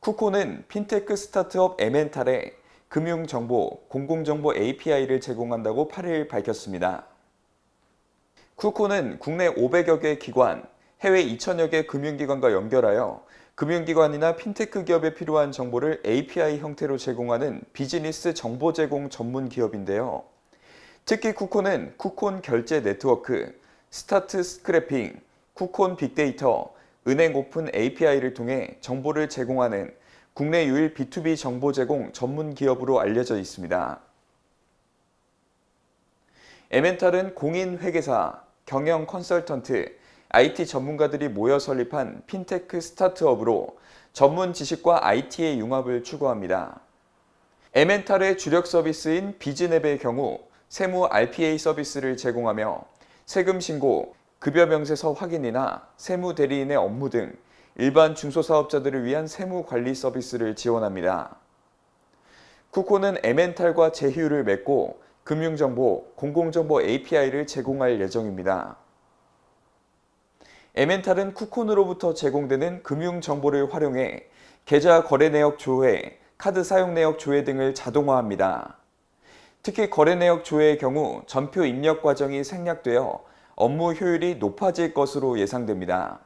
쿠코는 핀테크 스타트업 에멘탈에 금융정보, 공공정보 API를 제공한다고 8일 밝혔습니다. 쿠코는 국내 500여 개 기관, 해외 2천여 개 금융기관과 연결하여 금융기관이나 핀테크 기업에 필요한 정보를 API 형태로 제공하는 비즈니스 정보 제공 전문 기업인데요. 특히 쿠코는 쿠콘 결제 네트워크, 스타트 스크래핑, 쿠콘 빅데이터, 은행 오픈 API를 통해 정보를 제공하는 국내 유일 B2B 정보 제공 전문 기업으로 알려져 있습니다. 에멘탈은 공인 회계사, 경영 컨설턴트, IT 전문가들이 모여 설립한 핀테크 스타트업으로 전문 지식과 IT의 융합을 추구합니다. 에멘탈의 주력 서비스인 비즈앱의 경우 세무 RPA 서비스를 제공하며 세금 신고, 급여 명세서 확인이나 세무 대리인의 업무 등 일반 중소사업자들을 위한 세무 관리 서비스를 지원합니다. 쿠코는 에멘탈과 제휴를 맺고 금융정보, 공공정보 API를 제공할 예정입니다. 에멘탈은 쿠콘으로부터 제공되는 금융정보를 활용해 계좌 거래 내역 조회, 카드 사용 내역 조회 등을 자동화합니다. 특히 거래 내역 조회의 경우 전표 입력 과정이 생략되어 업무 효율이 높아질 것으로 예상됩니다.